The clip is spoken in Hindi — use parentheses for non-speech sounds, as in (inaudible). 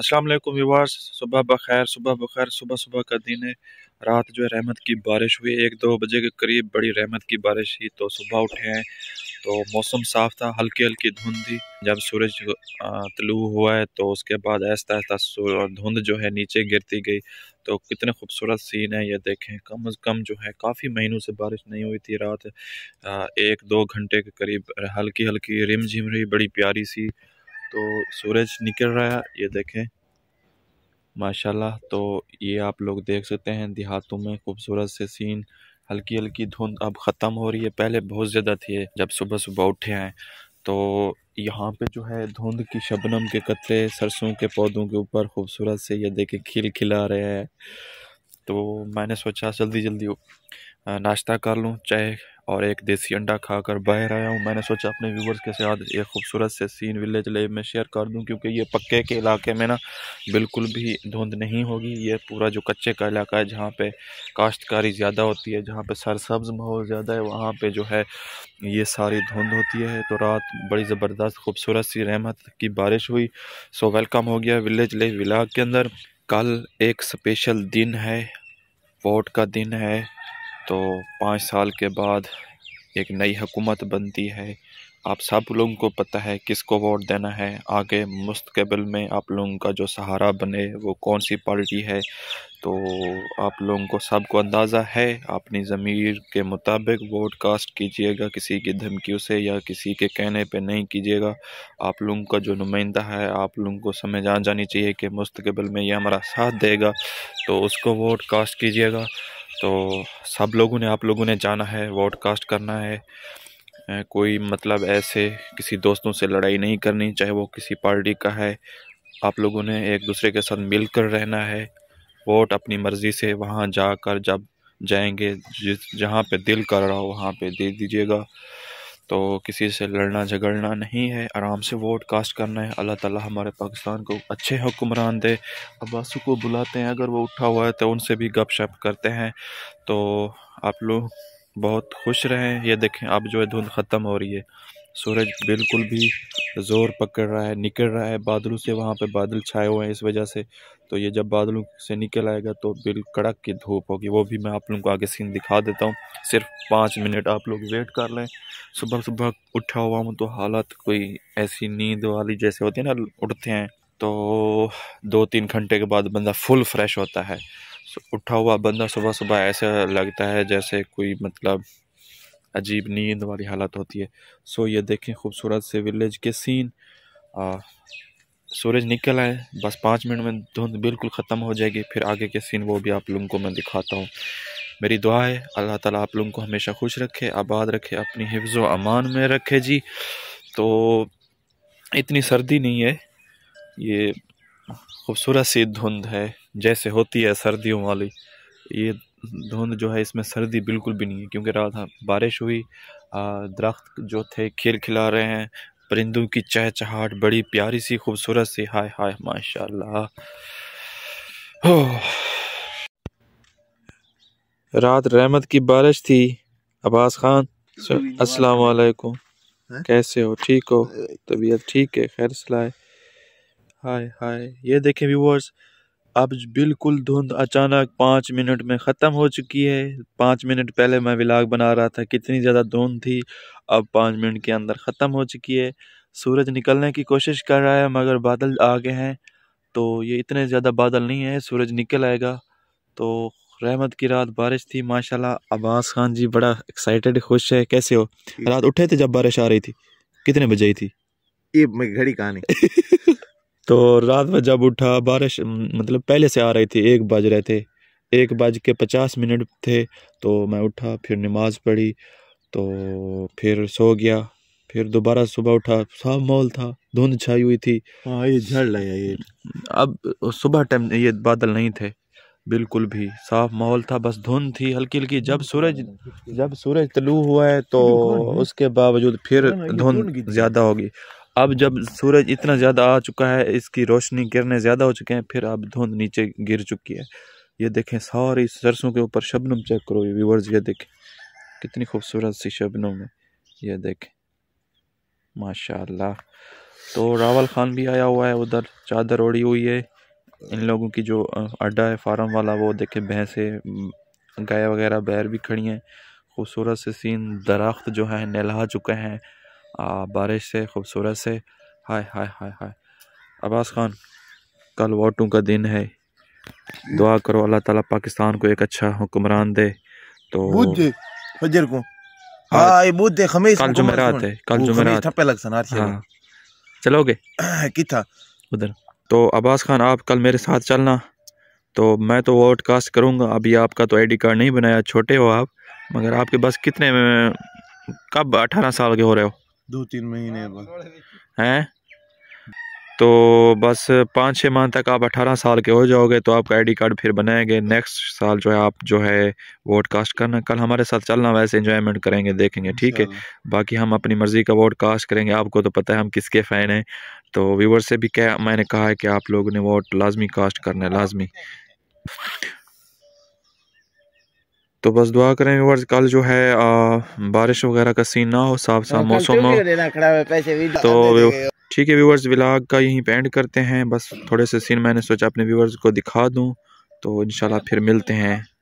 अस्सलाम वालेकुम व्यूवर्स सुबह बखैर सुबह बखैर सुबह सुबह का दिन है रात जो है रहमत की बारिश हुई एक दो बजे के करीब बड़ी रहमत की बारिश हुई तो सुबह उठे हैं तो मौसम साफ़ था हल्की हल्की धुंध थी जब सूरज तलू हुआ है तो उसके बाद ऐसा ऐसा धुंध जो है नीचे गिरती गई तो कितने खूबसूरत सीन है ये देखें कम अज़ कम जो है काफ़ी महीनों से बारिश नहीं हुई थी रात एक दो घंटे के करीब हल्की हल्की रिम झिम रही बड़ी प्यारी सी तो सूरज निकल रहा है ये देखें माशाल्लाह तो ये आप लोग देख सकते हैं देहातों में खूबसूरत से सीन हल्की हल्की धुंध अब ख़त्म हो रही है पहले बहुत ज़्यादा थी जब सुबह सुबह उठे हैं तो यहाँ पे जो है धुंध की शबनम के कतरे सरसों के पौधों के ऊपर खूबसूरत से ये देखे खिल खिला रहे हैं तो मैंने सोचा जल्दी जल्दी नाश्ता कर लूँ चाय और एक देसी अंडा खाकर बाहर आया हूँ मैंने सोचा अपने व्यूवर्स के साथ एक खूबसूरत से सीन विलेज लाइव में शेयर कर दूँ क्योंकि ये पक्के के इलाके में ना बिल्कुल भी धुंध नहीं होगी ये पूरा जो कच्चे का इलाका है जहाँ पे काश्तकारी ज़्यादा होती है जहाँ पे सरसब्ज माहौल ज़्यादा है वहाँ पे जो है ये सारी धुंध होती है तो रात बड़ी ज़बरदस्त खूबसूरत सी रहमत की बारिश हुई सो वेलकम हो गया विलेज लाइव इलाक के अंदर कल एक स्पेशल दिन है वोट का दिन है तो पाँच साल के बाद एक नई हुकूमत बनती है आप सब लोगों को पता है किसको वोट देना है आगे मुस्तकबिल में आप लोगों का जो सहारा बने वो कौन सी पार्टी है तो आप लोगों को सबको अंदाज़ा है अपनी ज़मीर के मुताबिक वोट कास्ट कीजिएगा किसी की धमकियों से या किसी के कहने पे नहीं कीजिएगा आप लोगों का जो नुमाइंदा है आप लोगों को समझ आ जानी चाहिए कि मुस्तबिल में ये हमारा साथ देगा तो उसको वोट कास्ट कीजिएगा तो सब लोगों ने आप लोगों ने जाना है वॉडकास्ट करना है कोई मतलब ऐसे किसी दोस्तों से लड़ाई नहीं करनी चाहे वो किसी पार्टी का है आप लोगों ने एक दूसरे के साथ मिलकर रहना है वोट अपनी मर्ज़ी से वहाँ जाकर जब जाएंगे जिस जहाँ पे दिल कर रहा हो वहाँ पे दे दीजिएगा तो किसी से लड़ना झगड़ना नहीं है आराम से वोट कास्ट करना है अल्लाह ताला हमारे पाकिस्तान को अच्छे हुक्मरान दे अब्बास को बुलाते हैं अगर वो उठा हुआ है तो उनसे भी गप शप करते हैं तो आप लोग बहुत खुश रहें ये देखें अब जो है धुंध ख़त्म हो रही है सूरज बिल्कुल भी ज़ोर पकड़ रहा है निकल रहा है बादलों से वहाँ पे बादल छाए हुए हैं इस वजह से तो ये जब बादलों से निकल आएगा तो बिल कड़क की धूप होगी वो भी मैं आप लोगों को आगे सीन दिखा देता हूँ सिर्फ पाँच मिनट आप लोग वेट कर लें सुबह सुबह उठा हुआ हूँ तो हालत कोई ऐसी नींद वाली जैसे होती है ना उठते हैं तो दो तीन घंटे के बाद बंदा फुल फ्रेश होता है उठा हुआ बंदा सुबह सुबह ऐसा लगता है जैसे कोई मतलब अजीब नींद वाली हालत होती है सो ये देखें खूबसूरत से विलेज के सीन आ, सूरज निकल आए बस पाँच मिनट में धुंध बिल्कुल ख़त्म हो जाएगी फिर आगे के सीन वो भी आप लोगों को मैं दिखाता हूँ मेरी दुआ है अल्लाह ताला आप लोगों को हमेशा खुश रखे आबाद रखे अपनी हिफ्ज़ अमान में रखे जी तो इतनी सर्दी नहीं है ये खूबसूरत सी धुंध है जैसे होती है सर्दियों वाली ये धुंध जो है इसमें सर्दी बिल्कुल भी नहीं है क्योंकि रात हाँ, बारिश हुई दरख्त जो थे खिल खिला रहे हैं परिंदों की चहचहाट बड़ी प्यारी सी खूबसूरत सी हाय हाय माशाल्लाह रात रहमत की बारिश थी अब्बास खान अस्सलाम वालेकुम कैसे हो ठीक हो तबीयत ठीक है खैर सलाह हाय हाय ये देखें व्यूवर्स अब बिल्कुल धुंध अचानक पाँच मिनट में ख़त्म हो चुकी है पाँच मिनट पहले मैं विलाग बना रहा था कितनी ज़्यादा धुंध थी अब पाँच मिनट के अंदर ख़त्म हो चुकी है सूरज निकलने की कोशिश कर रहा है मगर बादल आ गए हैं तो ये इतने ज़्यादा बादल नहीं है सूरज निकल आएगा तो रहमत की रात बारिश थी माशाल्लाह अब्बास खान जी बड़ा एक्साइटेड खुश है कैसे हो रात उठे थे जब बारिश आ रही थी कितने बजे थी ये घड़ी कहानी (laughs) तो रात में जब उठा बारिश मतलब पहले से आ रही थी एक बज रहे थे एक बज के पचास मिनट थे तो मैं उठा फिर नमाज़ पढ़ी तो फिर सो गया फिर दोबारा सुबह उठा साफ माहौल था धुंध छाई हुई थी हाँ ये झड़ लगा ये अब सुबह टाइम ये बादल नहीं थे बिल्कुल भी साफ माहौल था बस धुंध थी हल्की हल्की जब सूरज जब सूरज तलू हुआ है तो उसके बावजूद फिर हाँ, हाँ, धुंध ज़्यादा होगी अब जब सूरज इतना ज़्यादा आ चुका है इसकी रोशनी गिरने ज़्यादा हो चुके हैं फिर अब धुंध नीचे गिर चुकी है ये देखें सारी सरसों के ऊपर शबनम चेक करो ये व्यूवर्स ये देखें कितनी खूबसूरत सी शबनम है ये देखें माशाल्लाह तो रावल खान भी आया हुआ है उधर चादर ओढ़ी हुई है इन लोगों की जो अड्डा है फार्म वाला वो देखें भैंसें गाय वगैरह बैर भी खड़ी हैं खूबसूरत से सीन दरख्त जो है नहला चुके हैं आ, बारिश से खूबसूरत से हाय हाय हाय हाय अब्बास खान कल वोटों का दिन है दुआ करो अल्लाह ताला पाकिस्तान को एक अच्छा हुक्मरान दे तो फजर को हाँ, हाय बुध खमीस कल जुमेरात है कल जुमेरात लग सनार हाँ। चलोगे (clears throat) किथा उधर तो अब्बास खान आप कल मेरे साथ चलना तो मैं तो वोट कास्ट करूँगा अभी आपका तो आईडी कार्ड नहीं बनाया छोटे हो आप मगर आपके बस कितने में कब अठारह साल के हो रहे हो दो तीन महीने बाद हैं तो बस पाँच छः माह तक आप अठारह साल के हो जाओगे तो आपका आईडी कार्ड फिर बनाएंगे नेक्स्ट साल जो है आप जो है वोट कास्ट करना कल हमारे साथ चलना वैसे इंजॉयमेंट करेंगे देखेंगे ठीक है अच्छा। बाकी हम अपनी मर्ज़ी का वोट कास्ट करेंगे आपको तो पता है हम किसके फ़ैन हैं तो व्यूवर से भी क्या मैंने कहा है कि आप लोगों ने वोट लाजमी कास्ट करना है लाजमी तो बस दुआ करें व्यूवर्स कल जो है आ, बारिश वगैरह का सीन ना हो साफ साफ हाँ, मौसम हो तो ठीक है व्यूवर्स व्लाग का यहीं पे एंड करते हैं बस थोड़े से सीन मैंने सोचा अपने व्यूवर्स को दिखा दूं तो इंशाल्लाह फिर मिलते हैं